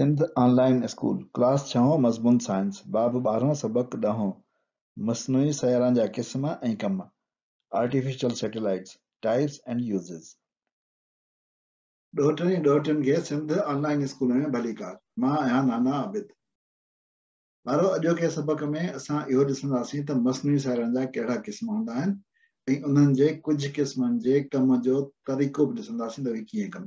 सबक ॾहों मसनू सा क़िस्म भली कार मां नाना आबिद ॿारहों अॼो सबक़ में असां इहो ॾिसंदासीं त मसनूई सियारनि जा कहिड़ा क़िस्म हूंदा आहिनि ऐं उन्हनि जे कुझु क़िस्मनि जे कम जो तरीक़ो बि ॾिसंदासीं त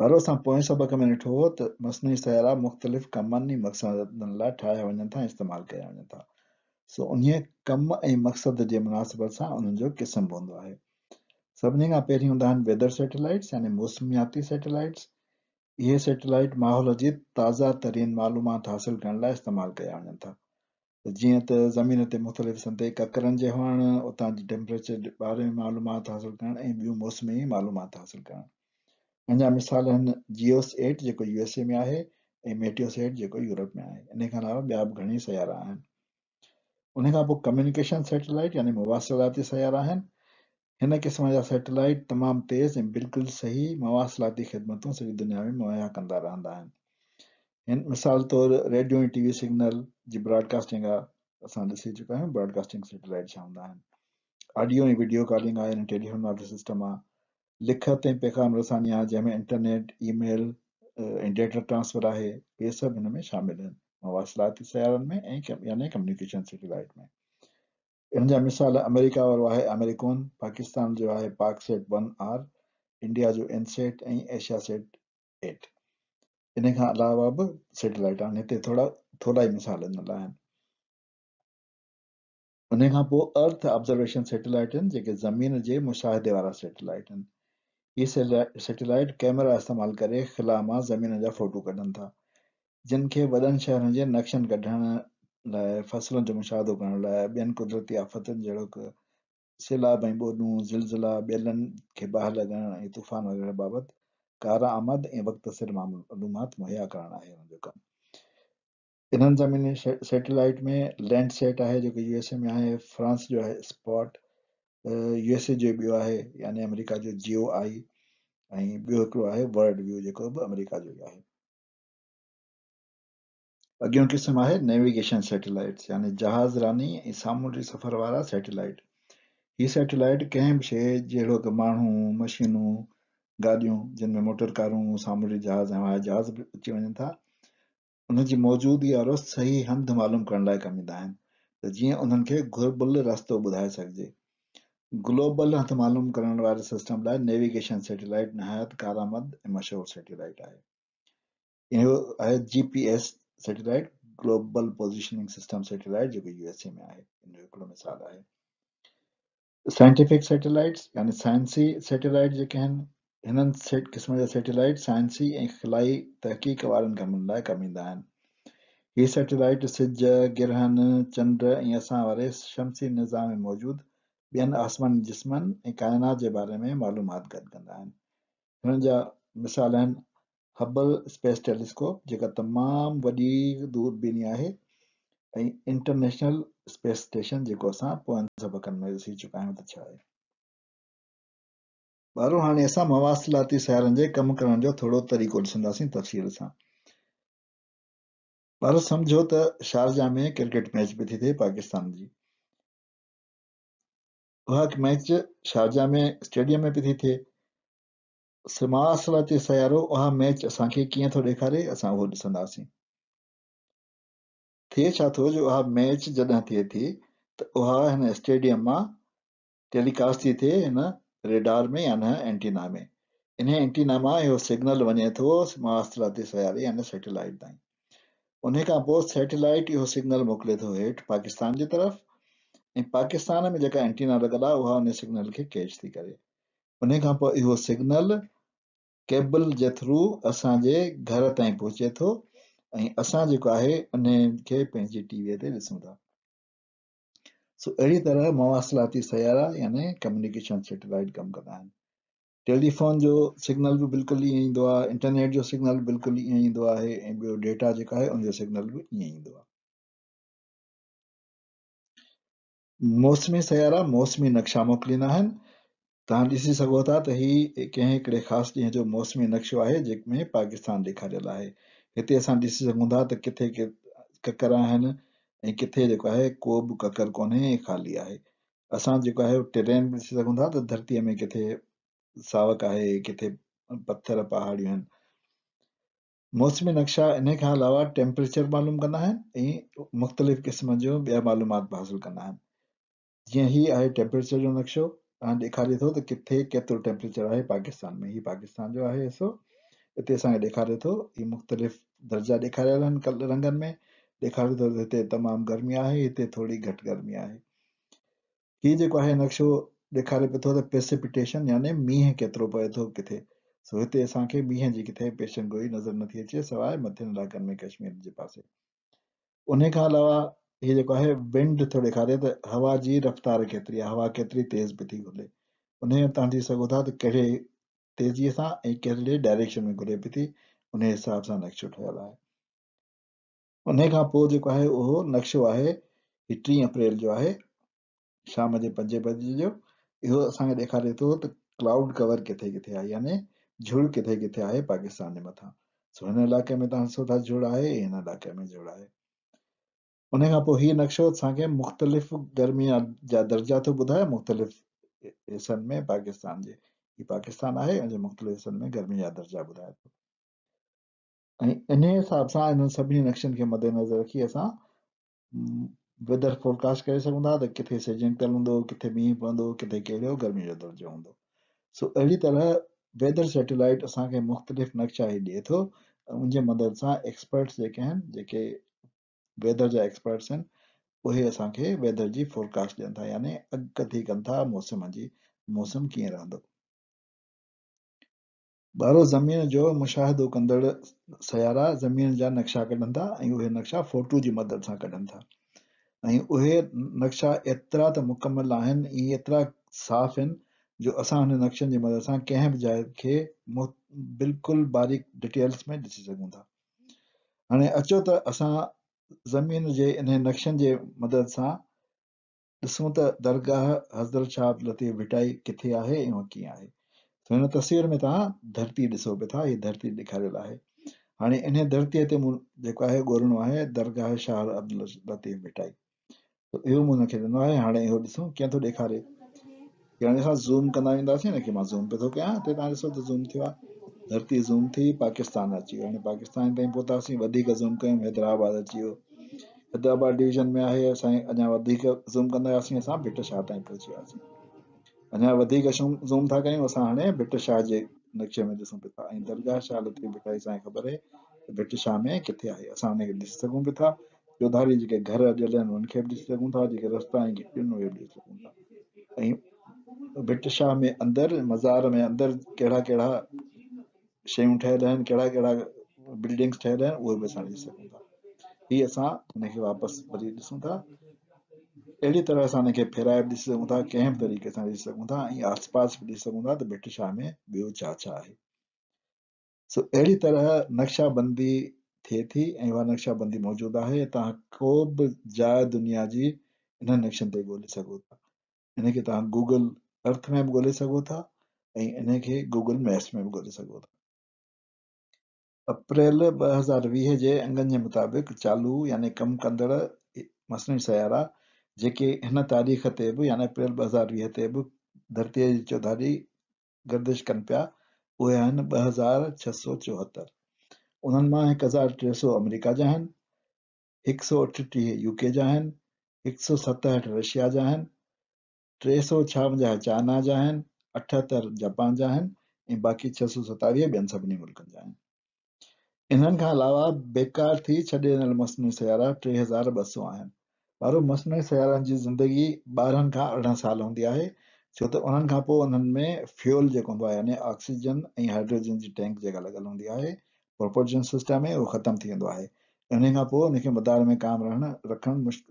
भरो असां पोएं सबक़ में ॾिठो हो त मसनूई सहारा मुख़्तलिफ़ कमनि मक़सदनि लाइ ठाहिया वञनि था इस्तेमालु कया वञनि था सो उन कम ऐं मक़सद जे मुनासिबत सां उन्हनि जो क़िस्म हूंदो आहे सभिनी खां पहिरीं हूंदा आहिनि वेदर सेटेलाइट्स यानी मौसमियाती सेटेलाइट्स इहे सेटेलाइट माहौल जी ताज़ा तरीन मालूमात हासिल करण लाइ इस्तेमालु कया वञनि था जीअं त ज़मीन ते मुख़्तलिफ़ हिसनि ककरनि जे हुअणु उतां जी टेम्परेचर जे बारे में मालूमात हासिलु करणु ऐं ॿियूं मौसमी मालूमात हासिलु करणु अञा मिसाल आहिनि जियो एट जेको यू एस ए में आहे ऐं मेटियोस एट जेको यूरोप में आहे इन खां अलावा ॿिया बि घणेई सयारा आहिनि उन खां पोइ कम्युनिकेशन सेटेलाइट यानी मुवासिलाती सयारा आहिनि हिन क़िस्म जा सेटेलाइट तमामु तेज़ ऐं बिल्कुलु सही मुवासिलाती ख़िदमतूं सॼी दुनिया में मुहैया कंदा रहंदा आहिनि हिन मिसाल तौरु रेडियो ऐं टी वी सिग्नल जी ब्रॉडकास्टिंग आहे असां ॾिसी चुका आहियूं ब्रॉडकास्टिंग सेटेलाइट छा हूंदा आहिनि ऑडियो ऐं वीडियो कॉलिंग आहे टेलीफोन वारो सिस्टम आहे लिखत ऐं पैकाम रसानी आहे जंहिंमें इंटरनेट ईमेल ऐं डेटा ट्रांसफर आहे इहे सभु हिन में शामिल आहिनि मुवासिलाती सियारनि में ऐं याने कम्यूनिकेशन सेटेलाइट में इन जा मिसाल अमेरिका वारो आहे अमेरिकोन पाकिस्तान जो आहे पाक सेट वन आर इंडिया जो इन ऐं एशिया सेट एट इन खां अलावा बि सेटेलाइट आहिनि हिते थोरा थोरा ई मिसाल इन लाइ इन खां पोइ अर्थ ऑब्ज़र्वेशन सेटेलाइट आहिनि जेके ज़मीन जे मुशाहिदे वारा सेटेलाइट आहिनि ये सेटेलाइट कैमरा इस्तेमाल कर ख़िला मां ज़मीन जो फ़ोटू कढनि था जिन खे वॾनि शहरनि जे नक्शनि कढण लाइ फ़सलुनि जो मुशाहिदो करण लाइ कुदरती आफ़तुनि जहिड़ो सैलाब ऐं ज़िलज़िला बेलन के बाहि लॻाइण तूफ़ान वग़ैरह बाबति कारआमद ऐं वक़्त सिर मालूमात मुहैया करणु आहे हुनजो कमु इन्हनि ज़मीनी सेटेलाइट में लैंडसेट आहे जेको यूएसए में आहे फ्रांस जो है स्पॉट यूस जो बि आहे यानी अमेरिका जो जियो आई ऐं ॿियो हिकिड़ो आहे वर्ल्ड व्यू जेको बि अमेरिका जो ई आहे अॻियों क़िस्म आहे नेविगेशन सेटेलाइट्स यानी जहाज़ रानी ऐं सामूंडी सफ़र वारा सेटेलाइट हीअ सेटेलाइट कंहिं बि शइ जहिड़ो की माण्हू मशीनूं गाॾियूं जिन में मोटर कारूं सामूंडी जहाज़ ऐं हवाई जहाज़ बि अची वञनि था उनजी मौजूदगी वारो सही हंधु मालूम करण लाइ कमु ईंदा आहिनि त जीअं उन्हनि खे घुरबुल रस्तो ॿुधाए सघिजे ग्लोबल हथ मालूम करण वारे सिस्टम लाइ नेविगेशन सेटेलाइट नायत कारामद ऐं मशहूरु सेटेलाइट आहे इहो आहे G P S satellite global positioning system satellite जेको यू एस ए में आहे हिकिड़ो मिसाल आहे साइंटिफिक सेटेलाइट्स यानी साइंसी सेटेलाइट जेके आहिनि हिननि से क़िस्म जा सेटेलाइट साइंसी ऐं ख़िलाई तहक़ीक़ वारनि कमनि लाइ कमु ईंदा आहिनि हीअ सेटेलाइट सिज गिरहन चंड ऐं असां वारे शमसी निज़ाम में मौजूदु ॿियनि आसमान जिस्मनि ऐं काइनात जे बारे में मालूमात गॾु कंदा आहिनि हिननि जा मिसाल आहिनि हबल स्पेस टेलीस्कोप जेका तमामु वॾी दूरबीनी आहे ऐं इंटरनेशनल स्पेस स्टेशन जेको असां पोयनि सबक़नि में ॾिसी चुका आहियूं त छा आहे ॿारो हाणे असां मवासिलाती सियारनि जे कमु करण जो थोरो तरीक़ो ॾिसंदासीं तफ़सील सां ॿारो सम्झो त शारजा में क्रिकेट मैच बि थी थिए पाकिस्तान जी उहा हिकु मैच शारजा में स्टेडियम में पई थी थिए स्मा असराती सियारो उहा मैच असांखे कीअं थो ॾेखारे असां उहो ॾिसंदासीं थिए छा थो जो उहा मैच जॾहिं थिए थी त उहा हिन स्टेडियम मां टेलीकास्ट थी थिए हिन रेडार में यानी एंटीना में इन एंटीना मां इहो सिग्नल वञे थो स्मा असराती सियारे यानी सेटेलाइट ताईं उन खां पोइ सेटेलाइट इहो सिग्नल मोकिले थो हेठि पाकिस्तान जे طرف ऐं पाकिस्तान में जेका एंटीना लॻल आहे उहा उन सिग्नल खे कैच थी करे उन खां पोइ इहो सिग्नल केबल जे थ्रू असांजे घर ताईं पहुचे थो ऐं असां जेको आहे उन खे पंहिंजी टीवीअ ते ॾिसूं था सो अहिड़ी तरह मवासिलाती सयारा याने कम्युनिकेशन सेटेलाइट कमु कंदा आहिनि टेलीफोन जो सिग्नल बि बिल्कुलु ईअं ईंदो आहे इंटरनेट जो सिग्नल बिल्कुलु ईअं ईंदो आहे ऐं ॿियो डेटा जेका आहे उनजो सिग्नल बि ईअं ईंदो आहे मौसमी सयारा मौसमी नक्शा तहां ॾिसी सघो था त हीउ कंहिं हिकिड़े ख़ासि जो मौसमी नक्शो है जैमें पाकिस्तान ॾेखारियल है इतने असी ॾिसी था किथे ककर किथे जो है को भी ककर को ख़ाली है असो है ट्रेन टेरेन ॾिसी था में किथे सावक है किथे पत्थर पहाड़ी हैं मौसमी नक्शा इन अलावा टेम्परेचर मालूम कह मुख़्तलिफ़ क़िस्म जो ॿिया मालूम हासिल कह जीअं हीअ आहे टैम्परेचर जो नक्शो हाणे ॾेखारे थो त किथे केतिरो टैम्परेचर आहे पाकिस्तान में हीउ पाकिस्तान जो आहे हिसो हिते असांखे ॾेखारे थो हीउ मुख़्तलिफ़ दर्जा ॾेखारियल आहिनि कल्ह रंगनि में ॾेखारे थो हिते तमामु गर्मी आहे हिते थोरी घटि गर्मी आहे हीउ जेको आहे नक्शो ॾेखारे पियो थो त पेसिपिटेशन याने मींहं केतिरो पए थो किथे सो हिते असांखे मींहं जी किथे पेशन गोई नज़र नथी अचे सवाइ मध्यनि इलाइक़नि में कश्मीर जे पासे उन खां अलावा ये जो है विंड थो रहे तो हवा जी रफ़्तार केतिरी आहे हवा केतिरी तेज़ पई थी घुरे उन्हें में तव्हां ॾिसी सघो था त कहिड़े तेज़ीअ सां ऐं कहिड़े डायरेक्शन में घुरे पई थी उन हिसाब से नक्शो ठहियलु आहे उन खां पोइ जेको आहे उहो नक्शो आहे हीउ टीं अप्रैल जो है शाम जे पंजे बजे जो इहो असांखे ॾेखारे तो त क्लाउड कवर किथे किथे आहे याने झुड़ किथे किथे आहे पाकिस्तान जे मथां सो हिन इलाइक़े में तव्हां ॾिसो था झुड़ आहे हिन इलाइक़े में झुड़ है उन खां पोइ हीउ नक्शो असांखे मुख़्तलिफ़ गर्मी जा दर्जा थो ॿुधाए मुख़्तलिफ़ हिसनि में पाकिस्तान जे इहो पाकिस्तान आहे जे मुख़्तलिफ़ हिसनि में गर्मी जा दर्जा ॿुधाए थो ऐं इन हिसाब सां इन सभिनी नक्शनि खे मदेनज़र रखी असां वेदर फोरकास्ट करे सघूं था त किथे सिजन हूंदो किथे मींहुं पवंदो किथे कहिड़ो गर्मी जो दर्जो हूंदो सो अहिड़ी तरह वेदर सेटेलाइट असांखे मुख़्तलिफ़ नक्शा ई ॾिए थो उन जे मदद सां एक्सपर्ट्स जेके आहिनि जेके वेदर जा एक्सपर्ट्स आहिनि उहे असांखे वेदर जी फोरकास्ट ॾियनि था यानी अॻिते कनि था मौसम जी मौसम कीअं रहंदो ॿारो ज़मीन जो मुशाहिदो कंदड़ सयारा ज़मीन जा नक्शा कढनि था ऐं उहे नक्शा फोटू जी मदद सां कढनि था ऐं उहे नक्शा एतिरा त मुकमल आहिनि ऐं एतिरा साफ़ आहिनि जो असां हुन नक्शनि जी मदद सां कंहिं बि जाइ खे बिल्कुलु बारीक़ डिटेल्स में ॾिसी सघूं था हाणे अचो त असां ज़मीन जे इन नक्शनि जे मदद सां ॾिसूं त दरगाह हज़र शाह लतीफ़ भिटाई किथे आहे ऐं कीअं आहे हिन तस्वीर में तव्हां धरती ॾिसो पिया था हीअ धरती ॾेखारियल आहे हाणे इन धरतीअ ते मूं जेको आहे ॻोल्हणो आहे दरगाह शाहर अब्दुल लतीफ़ भिटाई इहो मूंिनो हाणे इहो ॾिसूं कीअं थो ॾेखारे ज़ूम कंदा वेंदासीं मां ज़ूम पियो थो कयां तव्हां ॾिसो त ज़ूम थियो आहे धरती ज़ूम थी पाकिस्तान अची वियो हाणे पाकिस्तान ताईं पहुतासीं वधीक ज़ूम कयूं हैदराबाद अची वियो हैदराबाद डिवीज़न में आहे अञा वधीक ज़ूम कंदा हुआसीं असां भिट शाह ताईं पहुची वियासीं अञा वधीक ज़ूम था कयूं असां हाणे भिट शाह जे नक्शे में ॾिसूं पिया था ऐं दरगाह शाह लती बि असांखे ख़बर आहे भिट शाह में किथे आहे असां हुनखे ॾिसी सघूं बि था चौधारी जेके घर आहिनि बि बि ॾिसी ॾिसी सघूं सघूं था था जेके रस्ता उहे ऐं भिट शाह में अंदरि मज़ार में अंदरि कहिड़ा कहिड़ा शयूं ठहियल आहिनि कहिड़ा कहिड़ा बिल्डिंग्स ठहियल आहिनि उहे बि असां ॾिसी सघूं था हीअ असां इनखे वापसि वरी ॾिसूं था अहिड़ी तरह असां इनखे फेराए बि ॾिसी सघूं था कंहिं बि तरीक़े सां ॾिसी सघूं था ऐं आसपास बि ॾिसी सघूं था त भिटी शाह में ॿियो छा छा आहे सो अहिड़ी तरह नक्शाबंदी थिए थी ऐं उहा नक्शाबंदी मौजूदु आहे तव्हां को बि जाइ दुनिया जी इन नक्शनि ते ॻोल्हे सघो था इनखे तव्हां गूगल अर्थ में बि ॻोल्हे सघो था ऐं इन खे गूगल मैप्स में बि ॻोल्हे सघो था अप्रैल ॿ हज़ार वीह जे अंगनि जे मुताबिक़ चालू यानी कमु कंदड़ मसनू सयारा जेके हिन तारीख़ ते बि यानी अप्रैल ॿ हज़ार वीह ते बि धरतीअ जी चौधारी गर्दिश कनि पिया उहे आहिनि ॿ हज़ार छह सौ चोहतरि उन्हनि मां हिकु हज़ार टे सौ अमेरिका जा आहिनि हिकु सौ अठटीह यूके जा आहिनि हिकु सौ सतहठि रशिया जा आहिनि टे सौ छावंजाह चाइना जा आहिनि अठहतरि जापान जा आहिनि ऐं बाक़ी छह सौ सतावीह ॿियनि सभिनी मुल्कनि जा आहिनि इन्हनि खां अलावा बेकार थी छॾे ॾिनल मसनू सियारा टे हज़ार ॿ सौ आहिनि पर मसनू सियारनि जी ज़िंदगी ॿारहनि खां अरिड़हं साल हूंदी आहे छो त उन्हनि खां पोइ उन्हनि में फ्यूल जेको हूंदो आहे यानी ऑक्सीजन ऐं हाइड्रोजन जी टैंक जेका लॻियल हूंदी आहे प्रोपोजन सिस्टम में उहो ख़तमु थी वेंदो आहे इन खां पोइ उनखे मदार में क़ाइमु रहणु रखणु मुश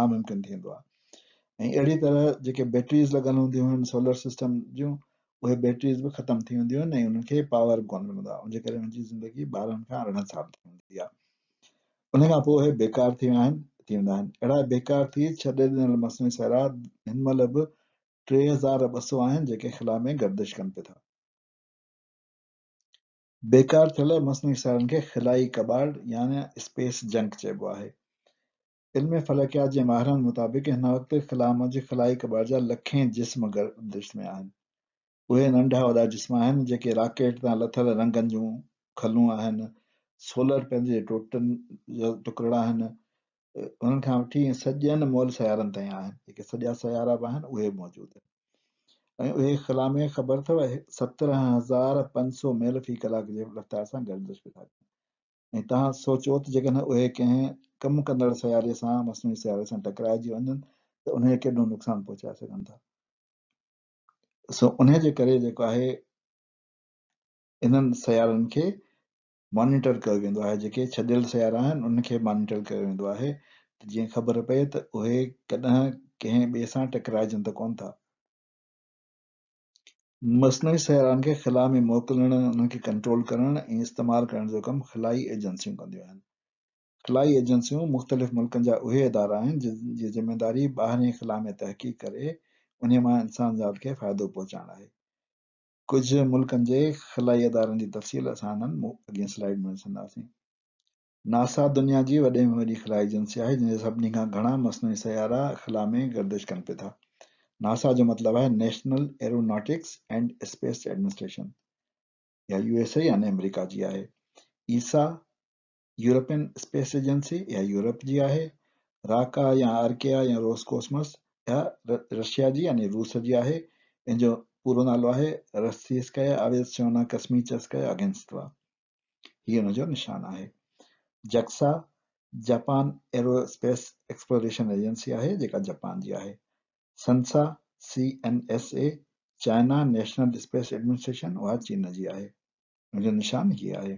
नामुमकिन थी वेंदो आहे ऐं अहिड़ी तरह जेके बैटरीज़ लॻियल हूंदियूं आहिनि सोलर सिस्टम जूं उहे बैटरीज़ बि ख़तमु थी वेंदियूं आहिनि ऐं उन्हनि खे पावर बि कोन मिलंदो आहे उनजे करे ज़िंदगी ॿारनि खां अरिड़हं साल थी वेंदी आहे उन खां पोइ उहे बेकार थी विया आहिनि थी वेंदा आहिनि अहिड़ा बेकार थी छॾे ॾिनल मसनी सारा हिन महिल मतलब बि टे हज़ार ॿ सौ आहिनि जेके ख़िला में गर्दिश कनि पिया था बेकार थियल मसनी सारनि खे खिलाई कबाड़ यानी स्पेस जंक चइबो आहे इल्म फलकियात जे माहिरनि मुताबिक़ हिन वक़्तु ख़िला मंझि खिलाई कबाड़ जा लखें जिस्म गर्दिश में आहिनि उहे नंढा वॾा जिस्म आहिनि जेके रॉकेट तां लथल रंगनि जूं खलूं आहिनि सोलर पंहिंजे टोटनि जा टुकड़ा आहिनि उन्हनि खां वठी सॼनि मोल सियारनि ताईं आहिनि जेके सॼा सियारा बि आहिनि उहे मौजूदु आहिनि ऐं उहे ख़ला में ख़बर अथव सत्रहं हज़ार पंज सौ मेल फी कलाक जे रफ़्तार सां गर्दश पिया था ऐं तव्हां सोचियो त जेकॾहिं उहे कंहिं कमु कंदड़ सियारे सां मसनू सियारे सां टकराइजी वञनि त उन खे केॾो नुक़सानु पहुचाए सघनि था सो उन जे करे जेको आहे इन्हनि सियारनि खे मॉनिटर कयो वेंदो आहे जेके छॾियल सियारा आहिनि उनखे मॉनिटर कयो वेंदो आहे जीअं ख़बर पए त उहे कॾहिं कंहिं ॿिए सां टकराइजनि त कोन था मसनूई सियारनि खे ख़ला में मोकिलणु उन्हनि खे कंट्रोल करणु ऐं इस्तेमालु करण जो कमु ख़लाई एजेंसियूं कंदियूं आहिनि ख़लाई एजेंसियूं मुख़्तलिफ़ मुल्कनि जा उहे इदारा आहिनि जिन जी ज़िमेदारी ॿाहिरि ख़ला में तहक़ीक़ करे उन्हें मां इंसान ज़ात के फ़ाइदो पहुंचाना है कुछ मुल्क जे ख़लाई अदारनि जी तफ़सील असानन हिननि स्लाइड में ॾिसंदासीं नासा दुनिया जी वडे में वडी खलाई एजेंसी है जंहिंजे सभिनी का घणा मसनूई सयारा ख़ला में गर्दिश कन पे था नासा जो मतलब है national aeronautics and space administration या यूएसए यानी अमेरिका जी है ईसा यूरोपियन स्पेस एजेंसी या यूरोप जी है राका या आर्किया या रोस कॉस्मस रशिया जी यानी रूस जी आहे इनजो पूरो नालो आहे रसियस्काया अवेस्योना कस्मीचस्काया अगेंस्टवा हीअ हुनजो निशान आहे JAXA Japan aerospace exploration agency आहे जेका जापान जी आहे संसा C N S A China national space administration वह चीन जी आहे हुनजो निशान हीअ आहे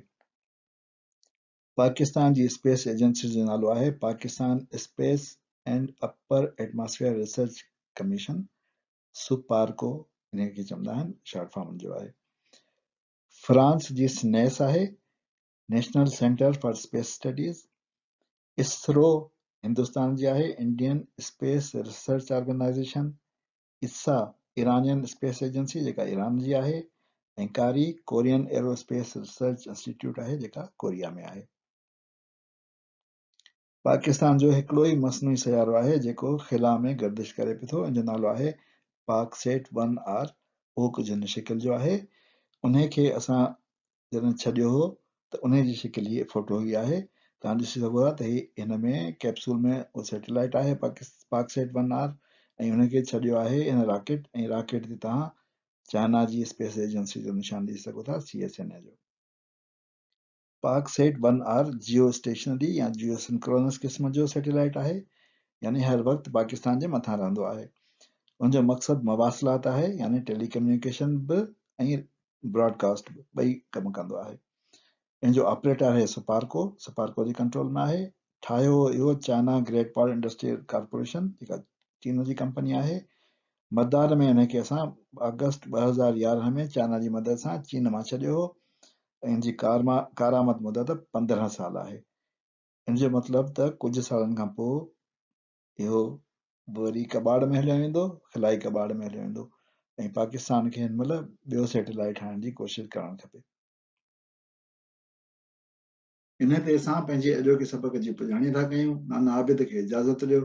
पाकिस्तान जी स्पेस एजेंसी जो नालो आहे Pakistan space and upper Atmosphere research commission SUPARCO की चमदान शॉर्ट फॉर्म जो है फ्रांस जिस नेस है national centre for space studies ISRO Hindustan जी है Indian space research organisation ISA Iranian space agency जी ईरान जी है एंकारी कारी कोरियन एरोस्पेस रिसर्च इंस्टीट्यूट है जो कोरिया में है पाकिस्तान जो हिकिड़ो ई मसनूई सियारो आहे जेको ख़िला में गर्दिश करे पियो थो उन जो नालो आहे पाक सेठ वन आर उहो कुझु हिन शिकिल जो आहे उन खे असां जॾहिं छॾियो हुओ त उन जी शिकिल हीअ फ़ोटो ई आहे तव्हां ॾिसी सघो था त हीउ हिन में कैप्सूल में उहो सेटेलाइट आहे पाक सेट वन आर ऐं उनखे छॾियो आहे इन राकेट ऐं राकेट ते तव्हां चाइना जी स्पेस एजेंसी जो निशान ॾेई सघो था सी एस एन ए जो PakSat one R geostationary या जियो सिंक्रोनस क़िस्म जो सेटेलाइट आहे यानी हर वक्त पाकिस्तान के मथां रहंदो आहे उनजो मक़सदु मवासिलात आहे यानी टेलीकम्युनिकेशन बि ऐं ब्रॉडकास्ट बि ॿई कमु ऑपरेटर है सुपारको सुपारको जे कंट्रोल में आहे ठाहियो इहो China great power industrial corporation चीन की कंपनी है मदार में हिन अस असां अगस्त ॿ हज़ार यारह में चाइना की मदद से चीन में छॾियो हो ऐं हिन जी कारामद मुदत पंद्रहं साल आहे हिन जो मतिलबु त कुझु सालनि खां पोइ इहो वरी कबाड़ में हलियो वेंदो खिलाई कॿाड़ में हलियो वेंदो ऐं पाकिस्तान खे हिन महिल ॿियो सेटेलाइट ठाहिण जी कोशिशि करणु खपे हिन ते असां पंहिंजे अॼोके सबक़ जी पुॼाणी था कयूं नाना आबिद खे इजाज़त ॾियो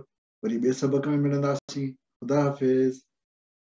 वरी ॿिए सबक़ में मिलंदासीं ख़ुदा हाफ़िज़